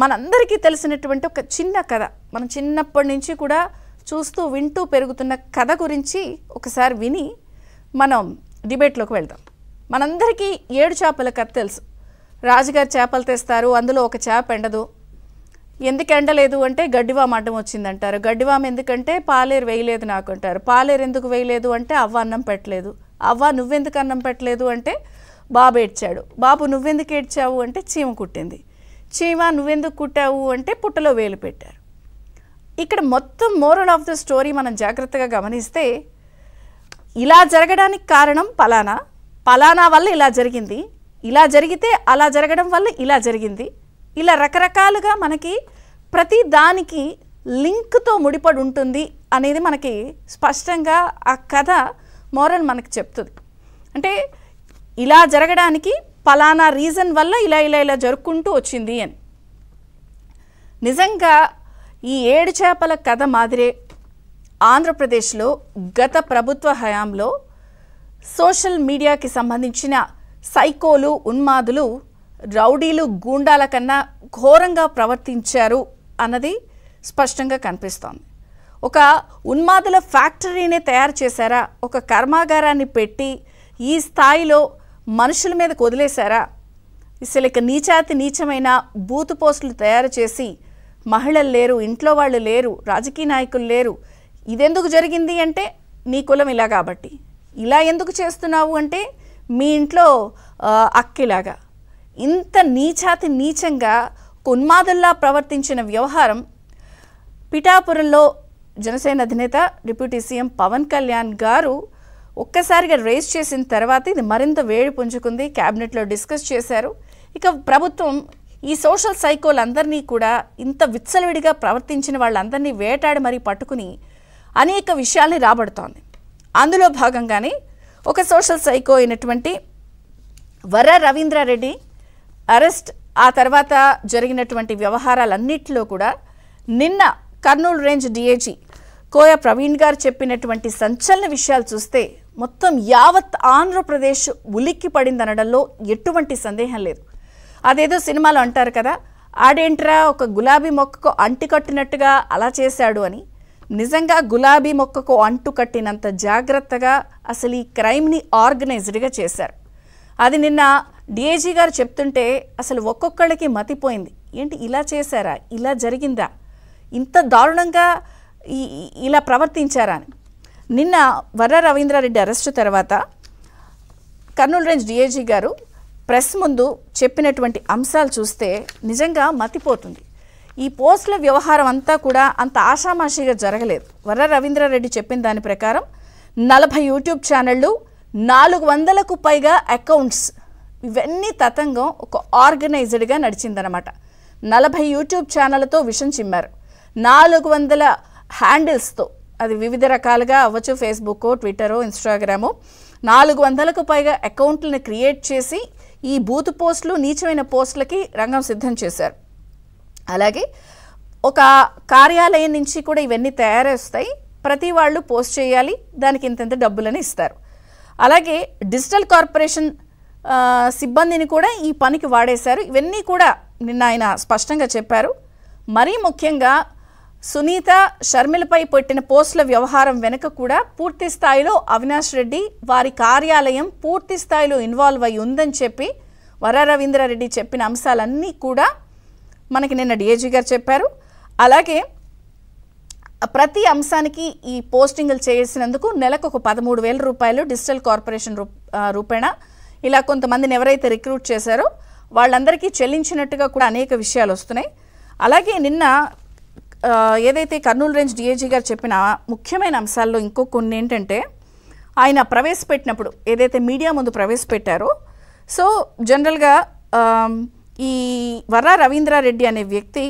మనందరికీ తెలిసినటువంటి ఒక చిన్న కథ మనం చిన్నప్పటి నుంచి కూడా చూస్తూ వింటూ పెరుగుతున్న కథ గురించి ఒకసారి విని మనం డిబేట్లోకి వెళ్దాం మనందరికీ ఏడు చేపల కథ తెలుసు రాజుగారు చేపలు తెస్తారు అందులో ఒక చేప ఎండదు ఎందుకు ఎండలేదు అంటే గడ్డివామ అడ్డం వచ్చిందంటారు గడ్డివామ ఎందుకంటే పాలేరు వేయలేదు నాకు అంటారు పాలేరు ఎందుకు వేయలేదు అంటే అవ్వ అన్నం పెట్టలేదు అవ్వ నువ్వెందుకు అన్నం పెట్టలేదు అంటే బాబు ఏడ్చాడు బాబు నువ్వెందుకు ఏడ్చావు అంటే చీమ కుట్టింది చీమ నువ్వెందుకు కుట్టావు అంటే పుట్టలో వేలు పెట్టారు ఇక్కడ మొత్తం మోరల్ ఆఫ్ ద స్టోరీ మనం జాగ్రత్తగా గమనిస్తే ఇలా జరగడానికి కారణం పలానా పలానా వల్ల ఇలా జరిగింది ఇలా జరిగితే అలా జరగడం వల్ల ఇలా జరిగింది ఇలా రకరకాలుగా మనకి ప్రతి దానికి లింక్తో ముడిపడి ఉంటుంది అనేది మనకి స్పష్టంగా ఆ కథ మోరల్ మనకి చెప్తుంది అంటే ఇలా జరగడానికి పలానా రీజన్ వల్ల ఇలా ఇలా ఇలా జరుపుకుంటూ వచ్చింది అని నిజంగా ఈ ఏడు చేపల కథ మాదిరే ఆంధ్రప్రదేశ్లో గత ప్రభుత్వ హయాంలో సోషల్ మీడియాకి సంబంధించిన సైకోలు ఉన్మాదులు రౌడీలు గూండాల కన్నా ఘోరంగా ప్రవర్తించారు అన్నది స్పష్టంగా కనిపిస్తోంది ఒక ఉన్మాదుల ఫ్యాక్టరీనే తయారు చేశారా ఒక కర్మాగారాన్ని పెట్టి ఈ స్థాయిలో మనుషుల మీద వదిలేశారా ఇక నీచాతి నీచమైన బూత్ పోస్టులు తయారు చేసి మహిళలు లేరు ఇంట్లో వాళ్ళు లేరు రాజకీయ నాయకులు లేరు ఇదెందుకు జరిగింది అంటే నీ కులం ఇలా కాబట్టి ఇలా ఎందుకు చేస్తున్నావు అంటే మీ ఇంట్లో అక్కిలాగా ఇంత నీచాతి నీచంగా ఉన్మాదుల్లా ప్రవర్తించిన వ్యవహారం పిఠాపురంలో జనసేన అధినేత డిప్యూటీ సీఎం పవన్ కళ్యాణ్ గారు ఒక్కసారిగా రేస్ చేసిన తర్వాత ఇది మరింత వేడి పుంజుకుంది క్యాబినెట్లో డిస్కస్ చేశారు ఇక ప్రభుత్వం ఈ సోషల్ సైకోలందరినీ కూడా ఇంత విచ్చలవిడిగా ప్రవర్తించిన వాళ్ళందరినీ వేటాడి మరీ పట్టుకుని అనేక విషయాల్ని రాబడుతోంది అందులో భాగంగానే ఒక సోషల్ సైకో అయినటువంటి వర రవీంద్రారెడ్డి అరెస్ట్ ఆ తర్వాత జరిగినటువంటి వ్యవహారాలన్నింటిలో కూడా నిన్న కర్నూలు రేంజ్ డిఏజీ కోయ ప్రవీణ్ గారు చెప్పినటువంటి సంచలన విషయాలు చూస్తే మొత్తం యావత్ ఆంధ్రప్రదేశ్ ఉలిక్కి పడింది అనడంలో ఎటువంటి సందేహం లేదు అదేదో సినిమాలో అంటారు కదా ఆడేంట్రా ఒక గులాబీ మొక్కకు కట్టినట్టుగా అలా చేశాడు అని నిజంగా గులాబీ మొక్కకు అంటు కట్టినంత జాగ్రత్తగా అసలు ఈ క్రైమ్ని ఆర్గనైజ్డ్గా చేశారు అది నిన్న డిఏజీ గారు చెప్తుంటే అసలు ఒక్కొక్కళ్ళకి మతిపోయింది ఏంటి ఇలా చేశారా ఇలా జరిగిందా ఇంత దారుణంగా ఇలా ప్రవర్తించారా అని నిన్న వర్ర రవీంద్రారెడ్డి అరెస్టు తర్వాత Kurnool range DIG garu press ముందు చెప్పినటువంటి అంశాలు చూస్తే నిజంగా మతిపోతుంది ఈ పోస్టుల వ్యవహారం అంతా కూడా అంత ఆషామాషీగా జరగలేదు వర్ర రవీంద్రారెడ్డి చెప్పిన దాని ప్రకారం నలభై యూట్యూబ్ ఛానళ్ళు నాలుగు వందలకు పైగా అకౌంట్స్ ఇవన్నీ తతంగం ఒక ఆర్గనైజ్డ్గా నడిచిందనమాట నలభై యూట్యూబ్ ఛానళ్లతో విషం చిమ్మారు నాలుగు వందల హ్యాండిల్స్తో అది వివిధ రకాలుగా అవ్వచ్చు ఫేస్బుక్ ట్విట్టర్ ఇన్స్టాగ్రాము నాలుగు వందలకు పైగా అకౌంట్లను క్రియేట్ చేసి ఈ బూత్ పోస్టులు నీచమైన పోస్టులకి రంగం సిద్ధం చేశారు అలాగే ఒక కార్యాలయం నుంచి కూడా ఇవన్నీ తయారేస్తాయి ప్రతి వాళ్ళు పోస్ట్ చేయాలి దానికి ఇంతంత డబ్బులని ఇస్తారు అలాగే డిజిటల్ కార్పొరేషన్ సిబ్బందిని కూడా ఈ పనికి వాడేశారు ఇవన్నీ కూడా నిన్న ఆయన స్పష్టంగా చెప్పారు మరీ ముఖ్యంగా సునీత షర్మిలపై పెట్టిన పోస్టుల వ్యవహారం వెనుక కూడా పూర్తి స్థాయిలో అవినాష్ రెడ్డి వారి కార్యాలయం పూర్తి స్థాయిలో ఇన్వాల్వ్ అయి ఉందని చెప్పి వరరవీంద్రారెడ్డి చెప్పిన అంశాలన్నీ కూడా మనకి నిన్న డిఏజీ గారు చెప్పారు అలాగే ప్రతి అంశానికి ఈ పోస్టింగ్లు చేసినందుకు నెలకు ఒక పదమూడు వేల రూపాయలు డిజిటల్ కార్పొరేషన్ రూపేణ ఇలా కొంతమందిని ఎవరైతే రిక్రూట్ చేశారో వాళ్ళందరికీ చెల్లించినట్టుగా కూడా అనేక విషయాలు వస్తున్నాయి అలాగే నిన్న ఏదైతే కర్నూలు రేంజ్ డిఐజీ గారు చెప్పిన ముఖ్యమైన అంశాల్లో ఇంకో కొన్ని ఏంటంటే ఆయన ప్రవేశపెట్టినప్పుడు ఏదైతే మీడియా ముందు ప్రవేశపెట్టారో సో జనరల్గా ఈ వర్ర రవీంద్రారెడ్డి అనే వ్యక్తి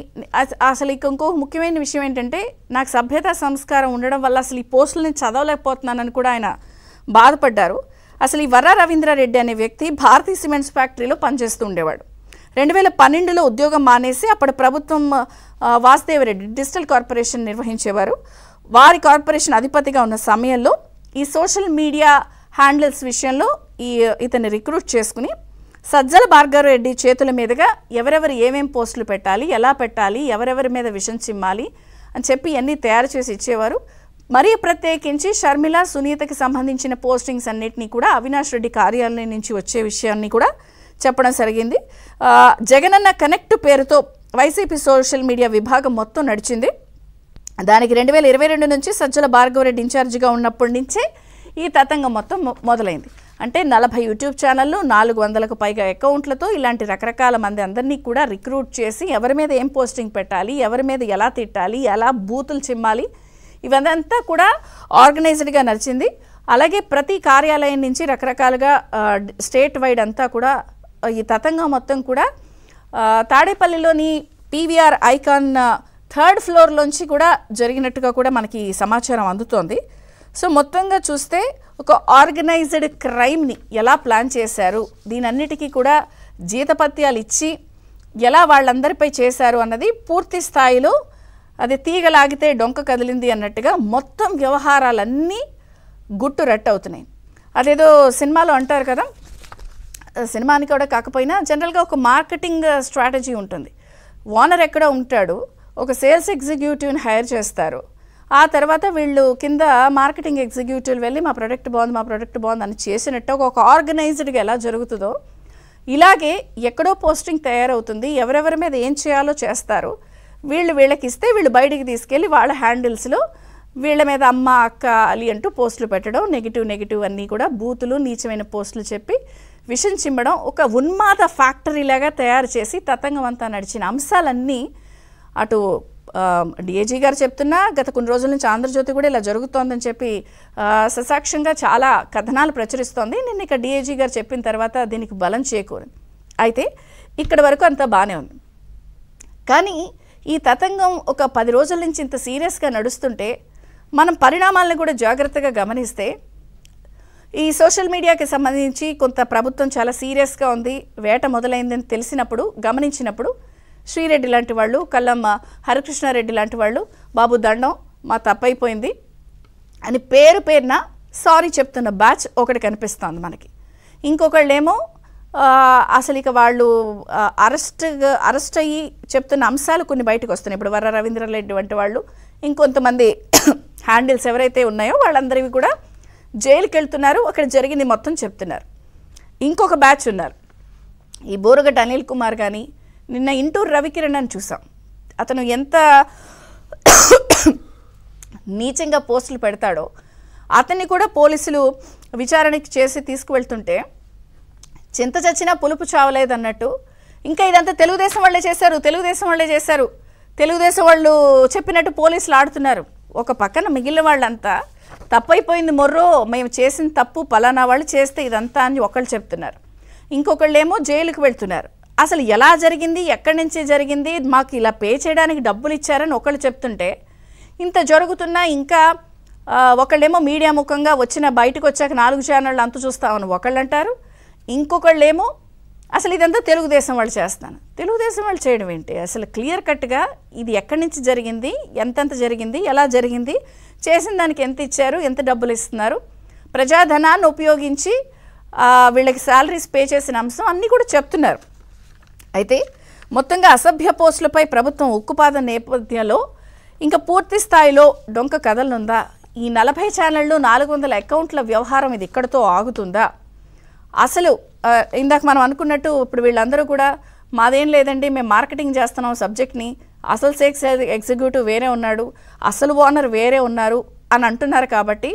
అసలు ఇక ఇంకో ముఖ్యమైన విషయం ఏంటంటే నాకు సభ్యత సంస్కారం ఉండడం వల్ల అసలు ఈ పోస్టులని చదవలేకపోతున్నానని కూడా ఆయన బాధపడ్డారు అసలు ఈ వర్ర రవీంద్రారెడ్డి అనే వ్యక్తి భారతీ సిమెంట్స్ ఫ్యాక్టరీలో పనిచేస్తూ ఉండేవాడు రెండు వేల పన్నెండులో ఉద్యోగం మానేసి అప్పుడు ప్రభుత్వం వాసుదేవరెడ్డి డిజిటల్ కార్పొరేషన్ నిర్వహించేవారు వారి కార్పొరేషన్ అధిపతిగా ఉన్న సమయంలో ఈ సోషల్ మీడియా హ్యాండిల్స్ విషయంలో ఈ ఇతన్ని రిక్రూట్ చేసుకుని సజ్జల రెడ్డి చేతుల మీదుగా ఎవరెవరు ఏమేం పోస్టులు పెట్టాలి ఎలా పెట్టాలి ఎవరెవరి మీద విషం చిమ్మాలి అని చెప్పి అన్నీ తయారు చేసి ఇచ్చేవారు మరీ ప్రత్యేకించి షర్మిల సునీతకి సంబంధించిన పోస్టింగ్స్ అన్నింటినీ కూడా అవినాష్ రెడ్డి కార్యాలయం నుంచి వచ్చే విషయాన్ని కూడా చెప్పడం జరిగింది జగనన్న కనెక్ట్ పేరుతో వైసీపీ సోషల్ మీడియా విభాగం మొత్తం నడిచింది దానికి రెండు వేల ఇరవై రెండు నుంచి సజ్జల భార్గవరెడ్డి ఇన్ఛార్జిగా ఉన్నప్పటి నుంచే ఈ తతంగం మొత్తం మొదలైంది అంటే నలభై యూట్యూబ్ ఛానళ్ళు నాలుగు వందలకు పైగా అకౌంట్లతో ఇలాంటి రకరకాల మంది అందరినీ కూడా రిక్రూట్ చేసి ఎవరి మీద ఏం పోస్టింగ్ పెట్టాలి ఎవరి మీద ఎలా తిట్టాలి ఎలా బూతులు చిమ్మాలి ఇవంతా కూడా ఆర్గనైజ్డ్గా నడిచింది అలాగే ప్రతి కార్యాలయం నుంచి రకరకాలుగా స్టేట్ వైడ్ అంతా కూడా ఈ తతంగం మొత్తం కూడా తాడేపల్లిలోని పీవీఆర్ ఐకాన్ థర్డ్ ఫ్లోర్లోంచి కూడా జరిగినట్టుగా కూడా మనకి సమాచారం అందుతోంది సో మొత్తంగా చూస్తే ఒక ఆర్గనైజ్డ్ క్రైమ్ని ఎలా ప్లాన్ చేశారు దీనన్నిటికీ కూడా జీతపత్యాలు ఇచ్చి ఎలా వాళ్ళందరిపై చేశారు అన్నది పూర్తి స్థాయిలో అది తీగలాగితే డొంక కదిలింది అన్నట్టుగా మొత్తం వ్యవహారాలన్నీ గుట్టు రట్ అవుతున్నాయి అదేదో సినిమాలో అంటారు కదా సినిమాని కూడా కాకపోయినా జనరల్గా ఒక మార్కెటింగ్ స్ట్రాటజీ ఉంటుంది ఓనర్ ఎక్కడ ఉంటాడు ఒక సేల్స్ ఎగ్జిక్యూటివ్ని హైర్ చేస్తారు ఆ తర్వాత వీళ్ళు కింద మార్కెటింగ్ ఎగ్జిక్యూటివ్ వెళ్ళి మా ప్రొడక్ట్ బాగుంది మా ప్రొడక్ట్ బాగుంది అని చేసినట్టు ఒక ఆర్గనైజ్డ్గా ఎలా జరుగుతుందో ఇలాగే ఎక్కడో పోస్టింగ్ తయారవుతుంది ఎవరెవరి మీద ఏం చేయాలో చేస్తారు వీళ్ళు వీళ్ళకి ఇస్తే వీళ్ళు బయటికి తీసుకెళ్ళి వాళ్ళ హ్యాండిల్స్లో వీళ్ళ మీద అమ్మ అక్క అలి అంటూ పోస్టులు పెట్టడం నెగిటివ్ నెగిటివ్ అన్నీ కూడా బూతులు నీచమైన పోస్టులు చెప్పి విషం చిమ్మడం ఒక ఉన్మాద ఫ్యాక్టరీలాగా తయారు చేసి తతంగం అంతా నడిచిన అంశాలన్నీ అటు డిఏజీ గారు చెప్తున్నా గత కొన్ని రోజుల నుంచి ఆంధ్రజ్యోతి కూడా ఇలా జరుగుతోందని చెప్పి ససాక్ష్యంగా చాలా కథనాలు ప్రచురిస్తోంది నిన్న ఇక్కడ డిఏజీ గారు చెప్పిన తర్వాత దీనికి బలం చేకూరింది అయితే ఇక్కడ వరకు అంత బాగానే ఉంది కానీ ఈ తతంగం ఒక పది రోజుల నుంచి ఇంత సీరియస్గా నడుస్తుంటే మనం పరిణామాలను కూడా జాగ్రత్తగా గమనిస్తే ఈ సోషల్ మీడియాకి సంబంధించి కొంత ప్రభుత్వం చాలా సీరియస్గా ఉంది వేట మొదలైందని తెలిసినప్పుడు గమనించినప్పుడు శ్రీరెడ్డి లాంటి వాళ్ళు కల్లమ్మ హరికృష్ణారెడ్డి లాంటి వాళ్ళు బాబు దండం మా తప్పైపోయింది అని పేరు పేరున సారీ చెప్తున్న బ్యాచ్ ఒకటి కనిపిస్తుంది మనకి ఇంకొకళ్ళేమో అసలు ఇక వాళ్ళు అరెస్ట్ అరెస్ట్ అయ్యి చెప్తున్న అంశాలు కొన్ని బయటకు వస్తున్నాయి ఇప్పుడు వర రవీంద్రరెడ్డి వంటి వాళ్ళు ఇంకొంతమంది హ్యాండిల్స్ ఎవరైతే ఉన్నాయో వాళ్ళందరివి కూడా జైలుకి వెళ్తున్నారు అక్కడ జరిగింది మొత్తం చెప్తున్నారు ఇంకొక బ్యాచ్ ఉన్నారు ఈ బోరుగట్ అనిల్ కుమార్ కానీ నిన్న ఇంటూరు రవికిరణ్ అని చూసాం అతను ఎంత నీచంగా పోస్టులు పెడతాడో అతన్ని కూడా పోలీసులు విచారణకి చేసి తీసుకువెళ్తుంటే చింత చచ్చినా పులుపు చావలేదన్నట్టు ఇంకా ఇదంతా తెలుగుదేశం వాళ్ళే చేశారు తెలుగుదేశం వాళ్ళే చేశారు తెలుగుదేశం వాళ్ళు చెప్పినట్టు పోలీసులు ఆడుతున్నారు ఒక పక్కన మిగిలిన వాళ్ళంతా తప్పైపోయింది మొర్రో మేము చేసిన తప్పు పలానా వాళ్ళు చేస్తే ఇదంతా అని ఒకళ్ళు చెప్తున్నారు ఇంకొకళ్ళేమో జైలుకు వెళ్తున్నారు అసలు ఎలా జరిగింది ఎక్కడి నుంచి జరిగింది మాకు ఇలా పే చేయడానికి డబ్బులు ఇచ్చారని ఒకళ్ళు చెప్తుంటే ఇంత జరుగుతున్నా ఇంకా ఒకళ్ళేమో మీడియా ముఖంగా వచ్చిన బయటకు వచ్చాక నాలుగు ఛానళ్ళు అంత చూస్తామని ఒకళ్ళు అంటారు ఇంకొకళ్ళేమో అసలు ఇదంతా తెలుగుదేశం వాళ్ళు చేస్తాను తెలుగుదేశం వాళ్ళు చేయడం ఏంటి అసలు క్లియర్ కట్గా ఇది ఎక్కడి నుంచి జరిగింది ఎంతెంత జరిగింది ఎలా జరిగింది చేసిన దానికి ఎంత ఇచ్చారు ఎంత డబ్బులు ఇస్తున్నారు ప్రజాధనాన్ని ఉపయోగించి వీళ్ళకి శాలరీస్ పే చేసిన అంశం అన్నీ కూడా చెప్తున్నారు అయితే మొత్తంగా అసభ్య పోస్టులపై ప్రభుత్వం ఉక్కుపాద నేపథ్యంలో ఇంకా పూర్తి స్థాయిలో డొంక కదలనుందా ఈ నలభై ఛానళ్ళు నాలుగు వందల అకౌంట్ల వ్యవహారం ఇది ఇక్కడతో ఆగుతుందా అసలు ఇందాక మనం అనుకున్నట్టు ఇప్పుడు వీళ్ళందరూ కూడా మాదేం లేదండి మేము మార్కెటింగ్ చేస్తున్నాం సబ్జెక్ట్ని అసలు సెక్స్ ఎగ్జిక్యూటివ్ వేరే ఉన్నాడు అసలు ఓనర్ వేరే ఉన్నారు అని అంటున్నారు కాబట్టి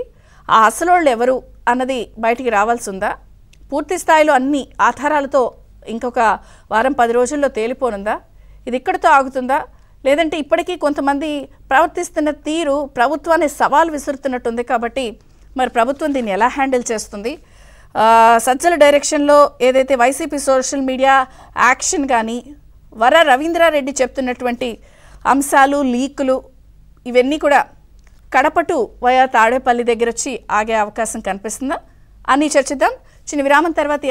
ఆ అసలు వాళ్ళు ఎవరు అన్నది బయటికి రావాల్సి ఉందా పూర్తి స్థాయిలో అన్ని ఆధారాలతో ఇంకొక వారం పది రోజుల్లో తేలిపోనుందా ఇది ఇక్కడితో ఆగుతుందా లేదంటే ఇప్పటికీ కొంతమంది ప్రవర్తిస్తున్న తీరు ప్రభుత్వాన్ని సవాల్ విసురుతున్నట్టుంది కాబట్టి మరి ప్రభుత్వం దీన్ని ఎలా హ్యాండిల్ చేస్తుంది సజ్జల డైరెక్షన్లో ఏదైతే వైసీపీ సోషల్ మీడియా యాక్షన్ కానీ వర రవీంద్రారెడ్డి చెప్తున్నటువంటి అంశాలు లీకులు ఇవన్నీ కూడా కడపటు వయా తాడేపల్లి దగ్గర వచ్చి ఆగే అవకాశం కనిపిస్తుందా అన్నీ చర్చిద్దాం చిన్న విరామం తర్వాత